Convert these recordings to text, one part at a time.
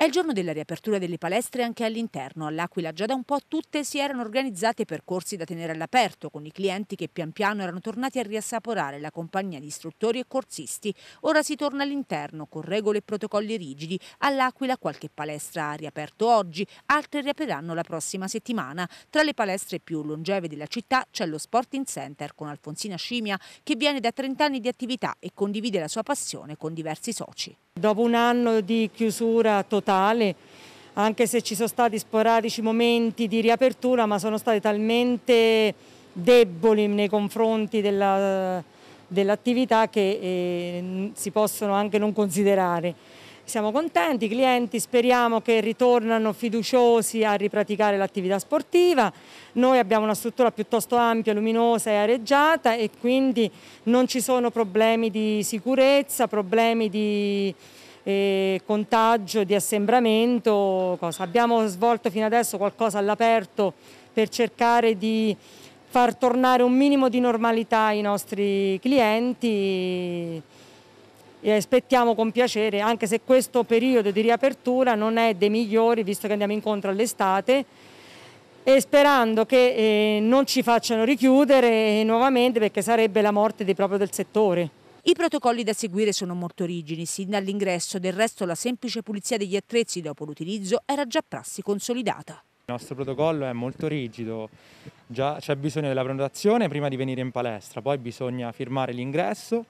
È il giorno della riapertura delle palestre anche all'interno. All'Aquila già da un po' tutte si erano organizzate percorsi da tenere all'aperto, con i clienti che pian piano erano tornati a riassaporare la compagnia di istruttori e corsisti. Ora si torna all'interno, con regole e protocolli rigidi. All'Aquila qualche palestra ha riaperto oggi, altre riapriranno la prossima settimana. Tra le palestre più longeve della città c'è lo Sporting Center con Alfonsina Scimia, che viene da 30 anni di attività e condivide la sua passione con diversi soci. Dopo un anno di chiusura totale, anche se ci sono stati sporadici momenti di riapertura, ma sono stati talmente deboli nei confronti dell'attività che eh, si possono anche non considerare. Siamo contenti, i clienti speriamo che ritornano fiduciosi a ripraticare l'attività sportiva. Noi abbiamo una struttura piuttosto ampia, luminosa e areggiata e quindi non ci sono problemi di sicurezza, problemi di eh, contagio, di assembramento. Cosa. Abbiamo svolto fino adesso qualcosa all'aperto per cercare di far tornare un minimo di normalità ai nostri clienti e aspettiamo con piacere, anche se questo periodo di riapertura non è dei migliori, visto che andiamo incontro all'estate, e sperando che eh, non ci facciano richiudere eh, nuovamente perché sarebbe la morte di, proprio del settore. I protocolli da seguire sono molto rigidi, sin dall'ingresso, del resto la semplice pulizia degli attrezzi dopo l'utilizzo era già prassi consolidata. Il nostro protocollo è molto rigido, c'è bisogno della prenotazione prima di venire in palestra, poi bisogna firmare l'ingresso,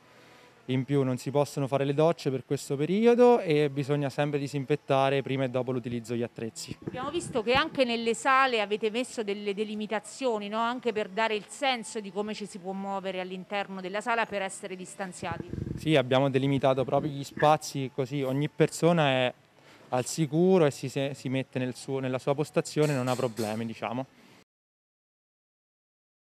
in più non si possono fare le docce per questo periodo e bisogna sempre disinfettare prima e dopo l'utilizzo degli attrezzi. Abbiamo visto che anche nelle sale avete messo delle delimitazioni, no? anche per dare il senso di come ci si può muovere all'interno della sala per essere distanziati. Sì, abbiamo delimitato proprio gli spazi così ogni persona è al sicuro e si, si mette nel suo, nella sua postazione e non ha problemi, diciamo.